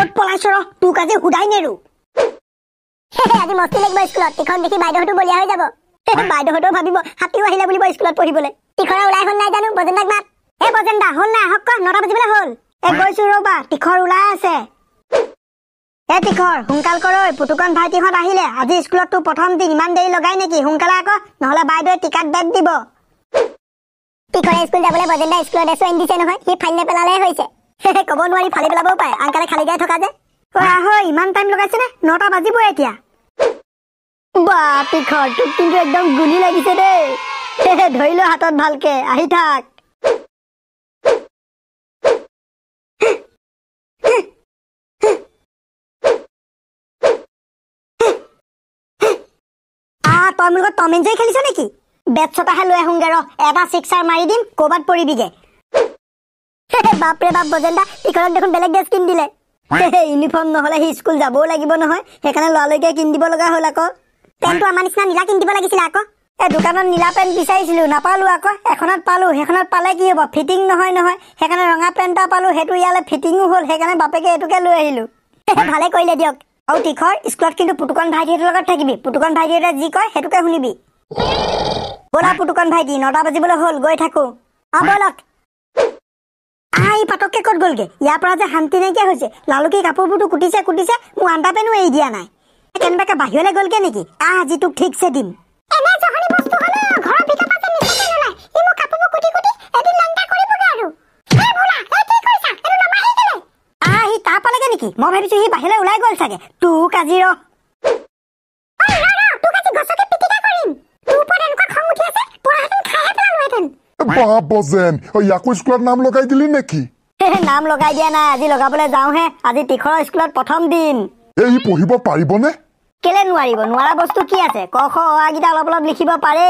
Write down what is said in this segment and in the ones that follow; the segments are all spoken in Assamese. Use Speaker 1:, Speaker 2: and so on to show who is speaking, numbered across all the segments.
Speaker 1: ক'ত পলাইছ ৰ তোক আজি সোধাই নেৰো আজি মস্তি লাগিব স্কুলত তিখন দেখি বাইদেউহঁতো বলিয়া হৈ যাব বাইদেউহঁতেও ভাবিব হাতীও আহিলে বুলিব স্কুলত পঢ়িবলৈ তিখৰা ওলাই হ'ল নাই জানো বজেন্দাক মাত এ বজেন্দা হ'ল নাই আহক নটা বাজিবলৈ হ'ল এ গৈছো ৰবা তিখৰ ওলাই আছে এ তিখৰ সোনকাল কৰ পুতুকন ভাইটিহঁত আহিলে আজি স্কুলততো প্ৰথম দিন ইমান দেৰি লগাই নেকি সোনকালে আকৌ নহ'লে বাইদেউৱে টিকাত বেগ দিব তিখৰে স্কুল যাবলৈ বজেন্দা স্কুলত এচুৱাইন দিছে নহয় সি ফাইল নেপেলালেহে হৈছে কব নোৱাৰি ফালি পেলাবও পাৰে আনকালে খালি গাই থকা যে ইমান টাইম লগাইছে নে নটা বাজিব এতিয়া বাপি তোক কিন্তু একদম গুলি লাগিছে দেই ধৰি লো আহি থাক তই মোৰ লগত টম এঞ্জয় খেলিছ নেকি বেট ছটাহে লৈ আহোঁগে ৰ এটা ছিক্সাৰ মাৰি দিম ক'ৰবাত পৰিবিগে এ বাপৰে বাপ বজেন্দা টিকটত দেখোন বেলেগ ড্ৰেছ কিনি দিলে ইউনিফৰ্ম নহলে সি স্কুল যাবও লাগিব নহয় সেইকাৰণে লৰালৈকে কিনি দিব লগা হল আকৌ পেণ্টটো আমাৰ নিচিনা নীলা কিন দিব লাগিছিলে আকৌ এ দোকানত নীলা পেণ্ট বিচাৰিছিলো নাপালো আকৌ এখনত পালো সেইখনত পালে কি হব ফিটিং নহয় নহয় সেইকাৰণে ৰঙা পেণ্ট এটা পালো সেইটো ইয়ালে ফিটিঙো হল সেইকাৰণে বাপেকে এইটোকে লৈ আহিলো ভালে কৰিলে দিয়ক আৰু তীখৰ স্কুলত কিন্তু পুটুকন ভাইটিহঁতৰ লগত থাকিবি পুটুকন ভাইটিহঁতে যি কয় সেইটোকে শুনিবি বলা পুটুকন ভাইটি নটা বাজিবলৈ হল গৈ থাকো আবলক আই পাটককে কত গলগে ইয়াৰ পৰা যে শান্তি নাইকিয়া হৈছে লালুকি কাপোৰবোৰটো কুটিছে কুটিছে মোৰ আণ্ডা পেনো এৰি দিয়া নাই কেনেবাকে বাহিৰলৈ গলগে নেকি আহ আজি তোক ঠিকছে দিম মই ভাবিছো সি বাহিৰলৈ ওলাই গল চাগে তোক আজি ৰ তোক আজি গছকে বাবজেন ইয়াকো স্কুলত নাম লগাই দিলি নেকি নাম লগাই দিয়া নাই আজি লগাবলৈ যাওঁহে আজি তীখৰ স্কুলত প্ৰথম দিন এই পঢ়িব পাৰিবনে কেলে নোৱাৰিব নোৱাৰা বস্তু কি আছে ক খ অগিতা অলপ অলপ লিখিব পাৰে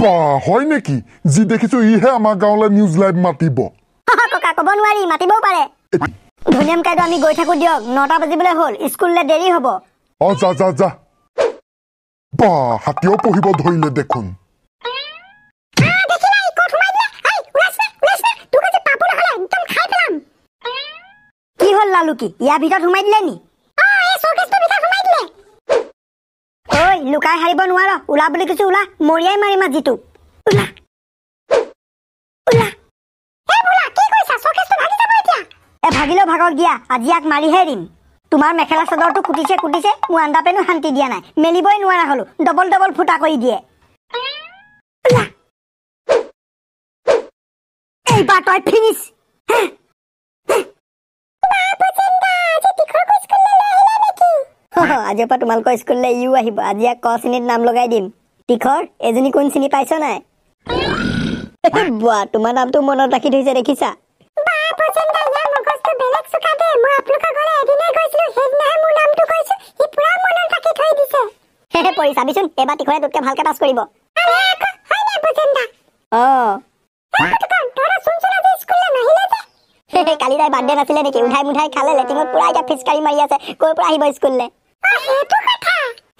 Speaker 1: বা হয় নেকি যি দেখিছো ইহে আমাৰ গাঁৱলৈ নিউজ লাইভ মাতিব ককা ক'ব নোৱাৰি মাতিবও পাৰে ধুনীয়াম কাইদেউ আমি গৈ থাকো দিয়ক নটা বাজিবলৈ হ'ল স্কুললৈ দেৰি হ'ব অ যা যা যা বা হাতীয়েও পঢ়িব ধৰিলে দেখোন ললো ইয়াৰ ভিতৰত সোমাই দিলে নি লুকাই হাৰিব নোৱাৰ ওলা বুলি কৈছো ওলা মৰিয়াই মাৰিম আজিটো ওলা ভাগিলেও ভাগত দিয়া আজি ইয়াক মাৰিহে দিম তোমাৰ মেখেলা চাদৰটো কুটিছে কুটিছে মোৰ আন্দা পেনো শান্তি দিয়া নাই মেলিবই নোৱাৰা হলো ডবল ডবল ফুটা কৰি দিয়ে আজিৰ পৰা তোমালোকৰ স্কুললৈ ইও আহিব আজি ক শ্ৰেণীত নাম লগাই দিম তীখৰ এজনী কোন চিনি পাইছ নাই বোৱা তোমাৰ নামটো মনত ৰাখি থৈছে দেখিছা কালি তাই বাৰ্থডে নাছিলে নেকি উঠাই মুঠাই খালে লেটিনত পুৰা এতিয়া ফিচকাৰী মাৰি আছে কৈ পৰা আহিব স্কুললৈ এইটো কথা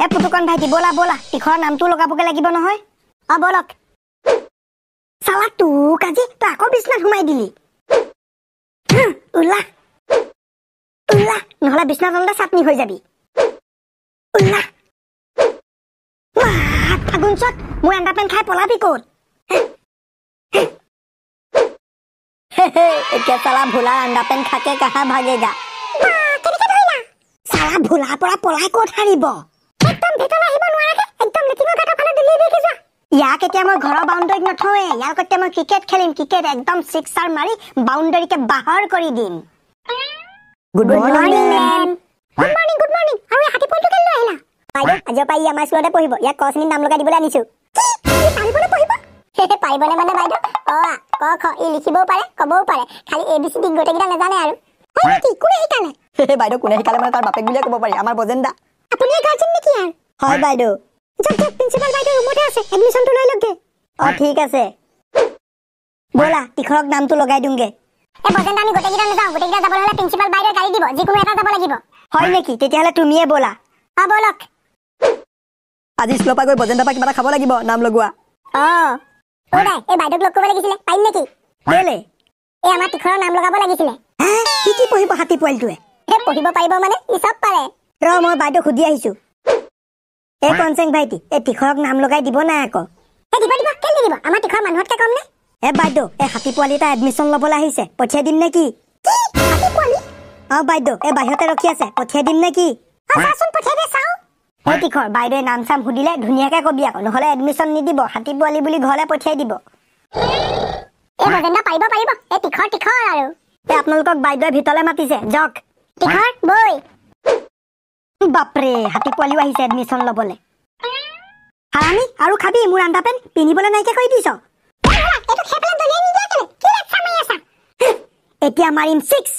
Speaker 1: এ পুতুকন ভাইটি বলা বলা ইখৰ নামটো লগাবগে লাগিব নহয় অ বলক চালা তোক আজি তই আকৌ বিচনাত সোমাই দিলি ওলা ওলা নহলে বিচনা তলতে চাটনি হৈ যাবি ওলা আগুনচত মোৰ এণ্ডা পেণ্ট খাই পলাবি ক'ত এতিয়া চালা ভোলা এণ্ডা পেণ্ট খাকে কাহা ভাগে গা ভাড়া ভোলাৰ পৰা পলাই কত হাৰিব একদম ভিতৰত আহিব নোৱাৰাকে একদম লেটিনৰ গাঁতৰ ফালে দিলি দেখি যা ইয়াক এতিয়া মই ঘৰৰ বাউণ্ডেৰীত নথওৱে ইয়াক এতিয়া মই ক্ৰিকেট খেলিম ক্ৰিকেট একদম ছিক্সাৰ মাৰি বাউণ্ডেৰীকে বাহৰ কৰি দিম good morning ma'am good morning good morning আৰু হাতী পোৱালিটো কেলৈ আহিলা বাইদেউ আজিৰ পৰা ই আমাৰ স্কুলতে পঢ়িব ইয়াক কচনিত নাম লগাই দিবলৈ আনিছো পাৰিবলৈ পঢ়িব পাৰিবনে মানে বাইদেউ অ ক খ ই লিখিবও পাৰে ক'বও পাৰে খালি এ বি চি ডি গোটেইকেইটা নাজানে আৰু কি কোনে শিকালে হে বাইদেউ কোনে শিকালে মানে তাৰ বাপেক বুলিয়ে ক'ব পাৰি আমাৰ বজেন্দা আপুনি গাৰ্জেন নেকি আৰ হয় বাইদেউ যাওক যাওক প্ৰিন্সিপাল বাইদেউ ৰুমতে আছে এডমিশ্যনটো লৈ লওকগে অ ঠিক আছে বলা তিখৰক নামটো লগাই দিওঁগে এ বজেন্দা আমি গোটেইকেইটা নাযাওঁ গোটেইকেইটা যাবলৈ হ'লে প্ৰিন্সিপাল বাইদেউ গাড়ী দিব যিকোনো এটা যাব লাগিব হয় নেকি তেতিয়াহ'লে তুমিয়ে বলা অ বলক আজি স্কুলৰ পৰা গৈ বজেন্দা পৰা কিবা খাব লাগিব নাম লগোৱা অ ঐ দাই এই বাইদেউক লগ কৰিব লাগিছিলে পাৰিম নেকি কেলে এই আমাৰ তিখৰৰ নাম লগাব লাগিছিলে কি কি পঢ়িব হাতী পোৱালিটোৱে হে পঢ়িব পাৰিব মানে ই চব পাৰে ৰ মই বাইদেউ সুধি আহিছো এ কনচেং ভাইটি এ তীখৰক নাম লগাই দিব নাই আকৌ দিবা দিবা কেলে দিবা আমাৰ তীখৰ মানুহতকে কম নে এ বাইদেউ এ হাতী পোৱালি এটা এডমিশ্যন আহিছে পঠিয়াই দিম নে কি অ বাইদেউ এ বাহিৰতে ৰখি আছে পঠিয়াই দিম নে কি হয় তীখৰ বাইদেউ নাম চাম সুধিলে ধুনীয়াকে কবি আকৌ নহলে এডমিশ্যন নিদিব হাতী পোৱালি বুলি ঘৰলে পঠিয়াই দিব এ ভজেন্দা পাৰিব পাৰিব এ তীখৰ তীখৰ আৰু এ আপোনালোকক বাইদেউ ভিতৰলৈ মাতিছে যাওক টিকট বই বাপৰে হাতি পোৱালিও আহিছে এডমিশ্যন ল'বলে হাৰামী আৰু খাবি মোৰ ৰান্ধা পেন পিন্ধিবলৈ নাইকিয়া কৰি দিছ এতিয়া মাৰিম ছিক্স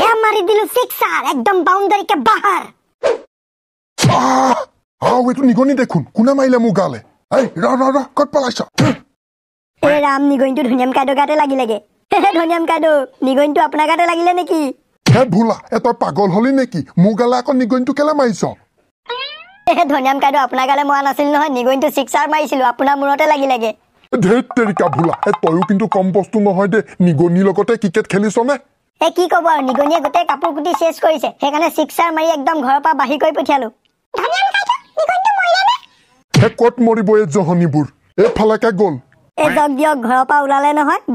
Speaker 1: এয়া মাৰি দিলো ছিক্স ছাৰ একদম বাউণ্ডাৰীকে বাহাৰ ৰাম নিগনিটো ধুনীয়াম কাইদৰ গাতে লাগিলেগে নিগনিটো আপোনাৰ গাতে লাগিলে নেকি হে ভুলা এ তই পাগল হলি নেকি মোৰ গালে আকৌ নিগনিটো কেলে মাৰিছ এহে ধনিয়াম কাইদেউ আপোনাৰ গালে মৰা নাছিল নহয় নিগনিটো চিক্সাৰ মাৰিছিলো আপোনাৰ মূৰতে লাগি লাগে ওলালে নহয়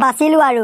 Speaker 1: বাচিলো আৰু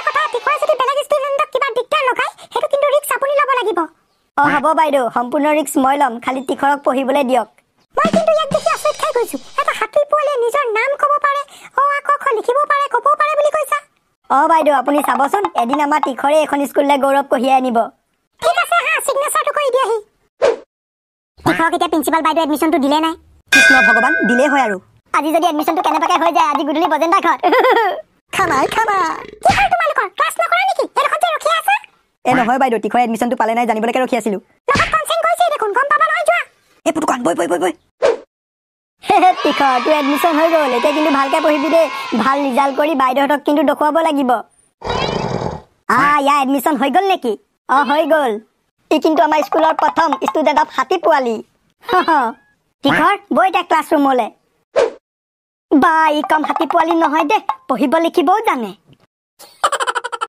Speaker 1: দেখুৱাই যদি বেলেগ ষ্টুডেণ্টক কিবা দিগদাৰ লগায় সেইটো কিন্তু ৰিক্স আপুনি ল'ব লাগিব অ হ'ব বাইদেউ সম্পূৰ্ণ ৰিক্স মই ল'ম খালি টিখৰক পঢ়িবলৈ দিয়ক মই কিন্তু ইয়াক দেখি আচৰিত খাই গৈছো এটা হাতী পোৱালীয়ে নিজৰ নাম ক'ব পাৰে অ আ ক লিখিব পাৰে ক'ব পাৰে বুলি কৈছা অ বাইদেউ আপুনি চাবচোন এদিন আমাৰ টিখৰে এখন স্কুললৈ গৌৰৱ কঢ়িয়াই আনিব ঠিক আছে হা চিগনেচাৰটো কৰি দিয়াহি টিখৰক এতিয়া প্ৰিন্সিপাল বাইদেউ এডমিশ্যনটো দিলে নাই কৃষ্ণ ভগৱান দিলেই হয় আৰু আজি যদি এডমিশ্যনটো কেনেবাকৈ হৈ যায় আজি গধূলি বজেন্দাৰ ঘৰত খানাই খানা কি খাই তোমালোকৰ ক্লাছ নকৰা নেকি এডোখৰতে ৰখি আছা এ নহয় বাইদেউ তীখৰ এডমিশ্যনটো পালে নাই জানিবলৈকে ৰখি আছিলো দেখোন গম পাবা নহয় যোৱা এই পুটো কাণ বৈ বৈ বৈ বৈ তীখৰ তোৰ এডমিশ্যন হৈ গ'ল এতিয়া কিন্তু ভালকৈ পঢ়িবি দেই ভাল ৰিজাল্ট কৰি বাইদেউহঁতক কিন্তু দেখুৱাব লাগিব আ ইয়াৰ এডমিশ্যন হৈ গ'ল নেকি অ হৈ গ'ল ই কিন্তু আমাৰ স্কুলৰ প্ৰথম ষ্টুডেণ্ট অফ হাতী পোৱালি তীখৰ বৈ এতিয়া ক্লাছৰুমলৈ বা ই কম হাতী পোৱালি নহয় দে পঢ়িব লিখিবও জানে